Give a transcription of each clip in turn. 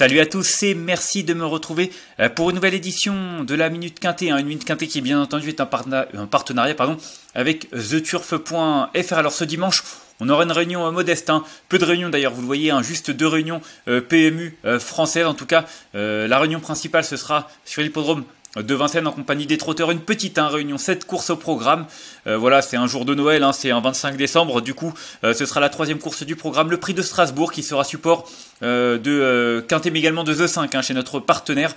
Salut à tous et merci de me retrouver euh, pour une nouvelle édition de la Minute Quintée. Hein, une Minute Quintée qui bien entendu est un partenariat pardon, avec theturf.fr. Alors ce dimanche, on aura une réunion euh, modeste, hein. peu de réunions d'ailleurs, vous le voyez, hein, juste deux réunions euh, PMU françaises en tout cas. la réunion principale, ce sera sur l'hippodrome de Vincennes en compagnie des trotteurs. Une petite hein, réunion, 7 courses au programme. Euh, voilà, c'est un jour de Noël, hein, c'est un 25 décembre. Du coup, euh, ce sera la troisième course du programme. Le prix de Strasbourg qui sera support euh, de euh, Quintet, mais également de The 5 hein, chez notre partenaire,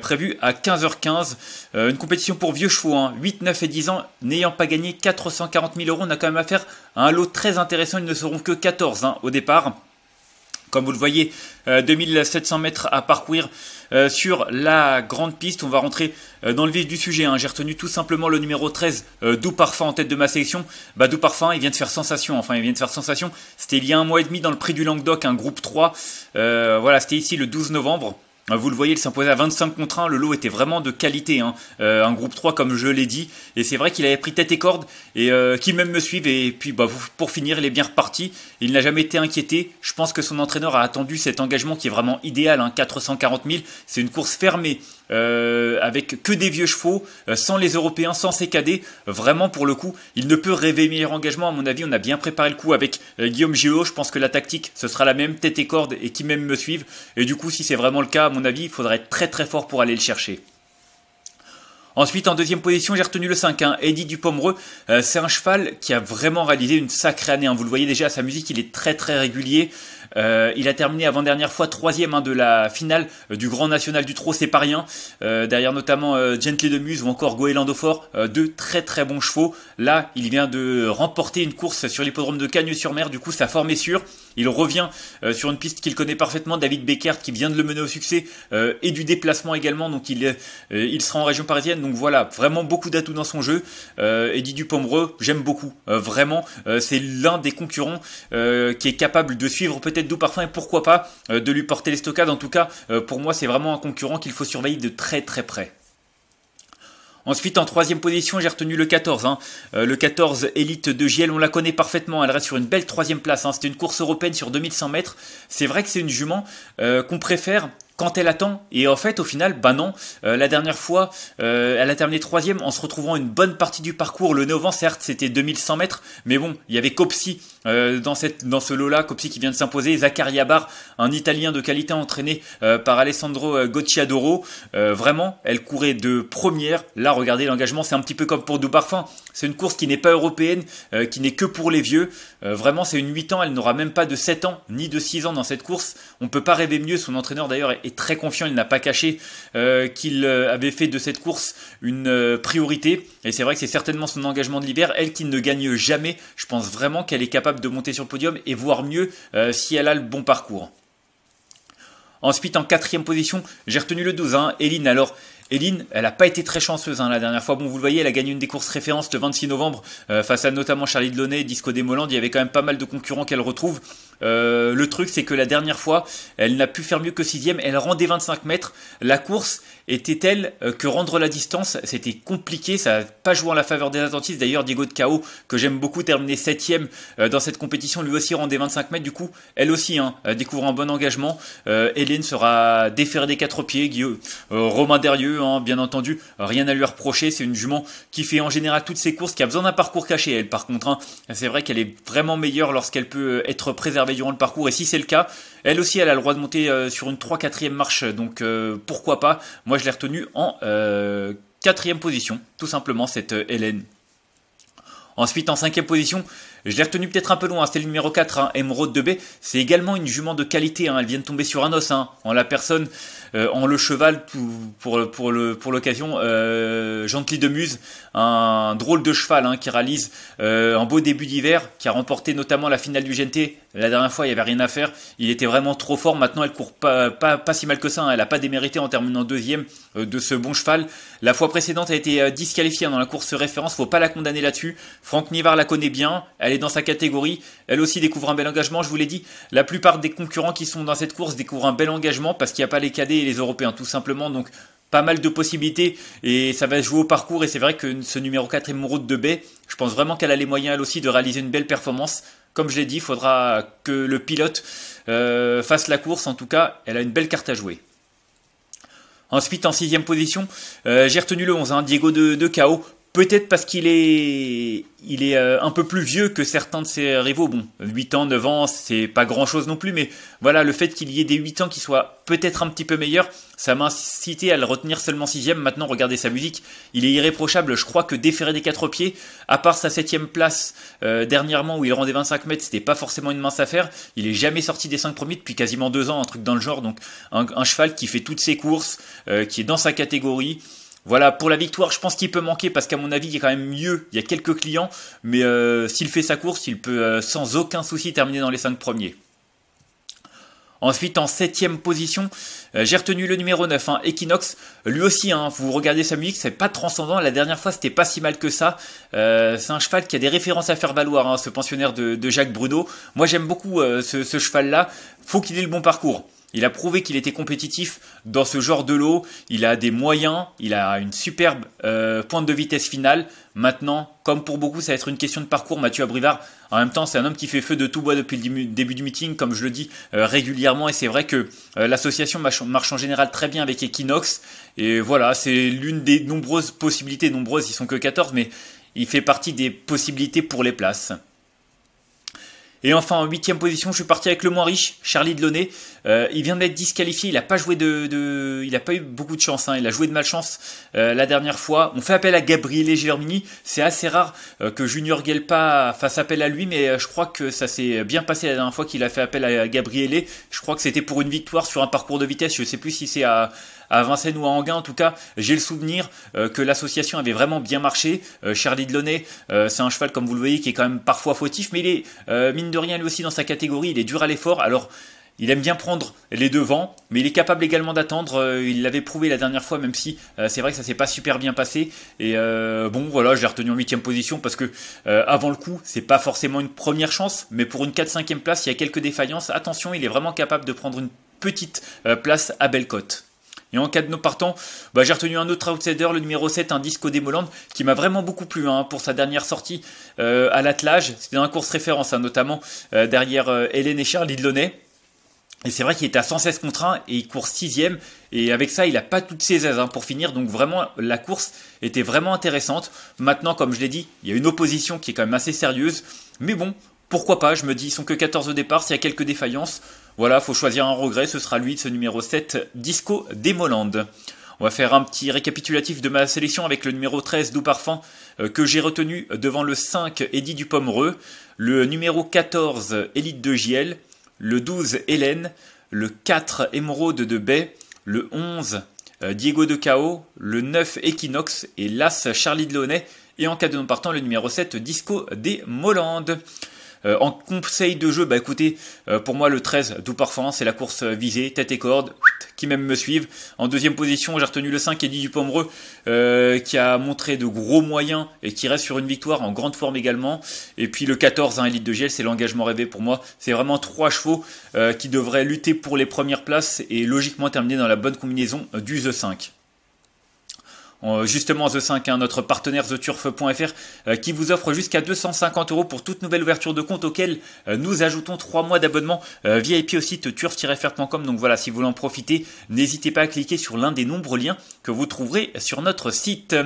prévu à 15h15. une compétition pour vieux chevaux, 8, hein. 9 et 10 ans, n'ayant pas gagné 440 000 euros. On a quand même affaire à un lot très intéressant. Ils ne seront que 14 hein, au départ. Comme vous le voyez, 2700 euh, mètres à parcourir euh, sur la grande piste. On va rentrer euh, dans le vif du sujet. Hein. J'ai retenu tout simplement le numéro 13, Doux Parfum en tête de ma sélection. Bah, Doux Parfum, il vient de faire sensation. Enfin, il vient de faire sensation. C'était il y a un mois et demi dans le prix du Languedoc, un groupe 3. voilà, c'était ici le 12 novembre. Ah, vous le voyez, il s'imposait à 25 contre 1. Le lot était vraiment de qualité. Hein. Euh, un groupe 3, comme je l'ai dit. Et c'est vrai qu'il avait pris tête et corde. Et euh, qui même me suivent. Et puis, bah, pour finir, il est bien reparti. Il n'a jamais été inquiété. Je pense que son entraîneur a attendu cet engagement qui est vraiment idéal. Hein. 440 000. C'est une course fermée. Euh, avec que des vieux chevaux, euh, sans les Européens, sans ses cadets. Vraiment, pour le coup, il ne peut rêver meilleur engagement. À mon avis, on a bien préparé le coup avec euh, Guillaume Géo. Je pense que la tactique, ce sera la même, tête et corde, et qui même me suivent. Et du coup, si c'est vraiment le cas, à mon avis, il faudrait être très très fort pour aller le chercher. Ensuite, en deuxième position, j'ai retenu le 5, hein. Eddie Dupomereux. c'est un cheval qui a vraiment réalisé une sacrée année. Hein. Vous le voyez déjà à sa musique, il est très très régulier. Euh, il a terminé avant-dernière fois troisième hein, de la finale euh, du Grand National du Trot, c'est pas euh, derrière notamment Gently de Muse ou encore Goélandofort, Fort, deux très très bons chevaux. Là, il vient de remporter une course sur l'hippodrome de Cagnes-sur-Mer, du coup sa forme est sûre. Il revient sur une piste qu'il connaît parfaitement, David Beckert qui vient de le mener au succès et du déplacement également, donc il, il sera en région parisienne. Donc voilà, vraiment beaucoup d'atouts dans son jeu. Eddie Dupombreux, j'aime beaucoup, vraiment. c'est l'un des concurrents qui est capable de suivre peut-être d'eau parfum et pourquoi pas euh, de lui porter les stockades. En tout cas, euh, pour moi, c'est vraiment un concurrent qu'il faut surveiller de très très près. Ensuite, en troisième position, j'ai retenu le 14. Hein. Euh, le 14 élite de Giel, on la connaît parfaitement. Elle reste sur une belle troisième place. Hein. C'était une course européenne sur 2100 mètres. C'est vrai que c'est une jument qu'on préfère quand elle attend. Et en fait, au final, bah non. Euh, la dernière fois, euh, elle a terminé troisième en se retrouvant une bonne partie du parcours. Le 9 ans, certes, c'était 2100 mètres, mais bon, il y avait Copsi euh, dans, cette, dans ce lot-là. Copsi qui vient de s'imposer. Zacharia Bar, un Italien de qualité entraîné par Alessandro Gocciadoro. vraiment, elle courait de première. Là, regardez l'engagement, c'est un petit peu comme pour Dubarfin. C'est une course qui n'est pas européenne, qui n'est que pour les vieux. vraiment, c'est une 8 ans. Elle n'aura même pas de 7 ans, ni de 6 ans dans cette course. On peut pas rêver mieux. Son entraîneur, d'ailleurs, est est très confiant. Il n'a pas caché euh, qu'il euh, avait fait de cette course une euh, priorité. Et c'est vrai que c'est certainement son engagement de l'hiver. Elle qui ne gagne jamais, je pense vraiment qu'elle est capable de monter sur le podium et voir mieux si elle a le bon parcours. Ensuite, en quatrième position, j'ai retenu le 12, hein, Alors, Eline, elle n'a pas été très chanceuse hein, la dernière fois. Bon, vous le voyez, elle a gagné une des courses références le 26 novembre face à notamment Charlie Delaunay, Disco Molandes, Il y avait quand même pas mal de concurrents qu'elle retrouve. Euh, le truc, c'est que la dernière fois, elle n'a pu faire mieux que sixième. Elle rendait 25 mètres. La course était telle euh, que rendre la distance, c'était compliqué. Ça n'a pas joué en la faveur des attentistes D'ailleurs, Diego de Cao, que j'aime beaucoup, 7 septième euh, dans cette compétition, lui aussi rendait 25 mètres. Du coup, elle aussi hein, découvre un bon engagement. Hélène sera déférée des quatre pieds. Guillaume, Romain Derieux, hein, bien entendu, rien à lui reprocher. C'est une jument qui fait en général toutes ses courses, qui a besoin d'un parcours caché. Elle, par contre, hein. c'est vrai qu'elle est vraiment meilleure lorsqu'elle peut être préservée durant le parcours. Et si c'est le cas, elle aussi, elle a le droit de monter euh, sur une 3 4 e marche. Donc euh, pourquoi pas Moi, je l'ai retenue en euh, quatrième position, tout simplement, cette Hélène. Ensuite, en cinquième position, je l'ai retenu peut-être un peu loin, hein, c'est le numéro 4, hein, Emerald de b C'est également une jument de qualité, hein, elle vient de tomber sur un os, hein, en la personne, euh, en le cheval pour, pour, le, pour l'occasion, euh, Gently de Muse, un drôle de cheval hein, qui réalise euh, un beau début d'hiver, qui a remporté notamment la finale du GNT. La dernière fois, il n'y avait rien à faire, il était vraiment trop fort, maintenant elle court pas, pas, pas si mal que ça, hein. elle n'a pas démérité en terminant deuxième euh, de ce bon cheval. La fois précédente, elle a été disqualifiée dans la course référence, faut pas la condamner là-dessus. Franck Nivard la connaît bien, elle dans sa catégorie. Elle aussi découvre un bel engagement. Je vous l'ai dit, la plupart des concurrents qui sont dans cette course découvrent un bel engagement parce qu'il n'y a pas les cadets et les Européens, tout simplement. Donc, pas mal de possibilités et ça va jouer au parcours. Et c'est vrai que ce numéro 4 est mon route de baie, je pense vraiment qu'elle a les moyens, elle aussi, de réaliser une belle performance. Comme je l'ai dit, il faudra que le pilote euh, fasse la course. En tout cas, elle a une belle carte à jouer. Ensuite, en sixième position, euh, j'ai retenu le 11, hein, Diego de, de Peut-être parce qu'il est, il est euh, un peu plus vieux que certains de ses rivaux. Bon, 8 ans, 9 ans, c'est pas grand chose non plus, mais voilà, le fait qu'il y ait des 8 ans qui soient peut-être un petit peu meilleurs, ça m'a incité à le retenir seulement 6ème. Maintenant, regardez sa musique, il est irréprochable. Je crois que déférer des quatre pieds, à part sa 7 place euh, dernièrement où il rendait 25 mètres, c'était pas forcément une mince affaire. Il est jamais sorti des 5 premiers depuis quasiment 2 ans, un truc dans le genre. Donc, un, cheval qui fait toutes ses courses, euh, qui est dans sa catégorie. Voilà, pour la victoire, je pense qu'il peut manquer parce qu'à mon avis, il est quand même mieux. Il y a quelques clients, mais euh, s'il fait sa course, il peut euh, sans aucun souci terminer dans les 5 premiers. Ensuite, en septième position, euh, j'ai retenu le numéro 9, hein, Equinox. Lui aussi, hein, vous regardez sa musique, c'est pas transcendant. La dernière fois, c'était pas si mal que ça. c'est un cheval qui a des références à faire valoir, hein, ce pensionnaire de, Jacques Bruno. Moi, j'aime beaucoup ce, ce cheval-là. Faut qu'il ait le bon parcours. Il a prouvé qu'il était compétitif dans ce genre de lot. Il a des moyens, il a une superbe euh, pointe de vitesse finale. Maintenant, comme pour beaucoup, ça va être une question de parcours. Mathieu Abrivard, en même temps, c'est un homme qui fait feu de tout bois depuis le début du meeting, comme je le dis euh, régulièrement. Et c'est vrai que euh, l'association marche en général très bien avec Equinox. Et voilà, c'est l'une des nombreuses possibilités. Nombreuses, ils sont que 14, mais il fait partie des possibilités pour les places. Et enfin, en huitième position, je suis parti avec le moins riche, Charlie Delaunay. Euh, il vient d'être disqualifié, il n'a pas joué de, de, Il n'a pas eu beaucoup de chance, hein. il a joué de malchance euh, la dernière fois. On fait appel à Gabriele Germini. c'est assez rare euh, que Junior Gelpa fasse appel à lui, mais je crois que ça s'est bien passé la dernière fois qu'il a fait appel à Gabriele. Je crois que c'était pour une victoire sur un parcours de vitesse, je ne sais plus si c'est à à Vincennes ou à Anguin en tout cas, j'ai le souvenir euh, que l'association avait vraiment bien marché. Euh, Charlie Delaunay, euh, c'est un cheval comme vous le voyez qui est quand même parfois fautif, mais il est mine de rien lui aussi dans sa catégorie, il est dur à l'effort. Alors il aime bien prendre les devants, mais il est capable également d'attendre. Il l'avait prouvé la dernière fois, même si c'est vrai que ça s'est pas super bien passé. Et bon, voilà, j'ai retenu en huitième position parce que avant le coup, c'est pas forcément une première chance, mais pour une 4 5 ème place, il y a quelques défaillances. Attention, il est vraiment capable de prendre une petite place à belle et en cas de nos partants, bah, j'ai retenu un autre outsider, le numéro 7, un disco Demoland, qui m'a vraiment beaucoup plu hein, pour sa dernière sortie euh, à l'attelage. C'était un la course référence, hein, notamment euh, derrière euh, Hélène et Charles Lidlonnet. Et c'est vrai qu'il était à 116 contre 1 et il court 6ème. Et avec ça, il n'a pas toutes ses aises hein, pour finir. Donc vraiment, la course était vraiment intéressante. Maintenant, comme je l'ai dit, il y a une opposition qui est quand même assez sérieuse. Mais bon, pourquoi pas Je me dis, ils sont que 14 au départ. S'il y a quelques défaillances, voilà, il faut choisir un regret, ce sera lui, ce numéro 7, Disco des Molandes ». On va faire un petit récapitulatif de ma sélection avec le numéro 13, Doux Parfum, euh, que j'ai retenu devant le 5, du Pomereux, le numéro 14, Elite de Giel, le 12, Hélène, le 4, Émeraude de Bay, le 11, euh, Diego de Cao, le 9, Equinox et l'As, Charlie de Launay » et en cas de non partant, le numéro 7, Disco des Molandes. Euh, en conseil de jeu, bah écoutez, euh, pour moi le 13, doux parfum, c'est la course euh, visée, tête et corde, qui même me suivent. En deuxième position, j'ai retenu le 5 Eddie Dupomereux, qui a montré de gros moyens et qui reste sur une victoire en grande forme également. Et puis le 14, un hein, Elite de Giel, c'est l'engagement rêvé pour moi. C'est vraiment trois chevaux qui devraient lutter pour les premières places et logiquement terminer dans la bonne combinaison du The 5. Euh, justement The 5, hein, notre partenaire TheTurf.fr, euh, qui vous offre jusqu'à 250 euros pour toute nouvelle ouverture de compte auquel euh, nous ajoutons 3 mois d'abonnement via IP au site turf-fr.com. Donc voilà, si vous voulez en profiter, n'hésitez pas à cliquer sur l'un des nombreux liens que vous trouverez sur notre site.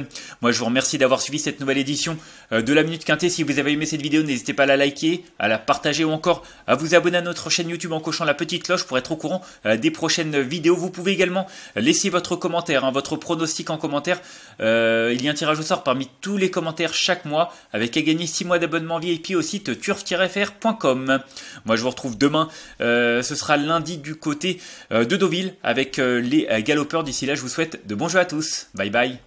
Moi, je vous remercie d'avoir suivi cette nouvelle édition de la Minute Quintée. Si vous avez aimé cette vidéo, n'hésitez pas à la liker, à la partager ou encore à vous abonner à notre chaîne YouTube en cochant la petite cloche pour être au courant des prochaines vidéos. Vous pouvez également laisser votre commentaire, hein, votre pronostic en commentaire euh, il y a un tirage au sort parmi tous les commentaires chaque mois, avec à gagner 6 mois d'abonnement VIP au site turf-fr.com. Moi, je vous retrouve demain. Euh, ce sera lundi du côté euh, de Deauville avec les galopeurs. D'ici là, je vous souhaite de bons jeux à tous. Bye bye.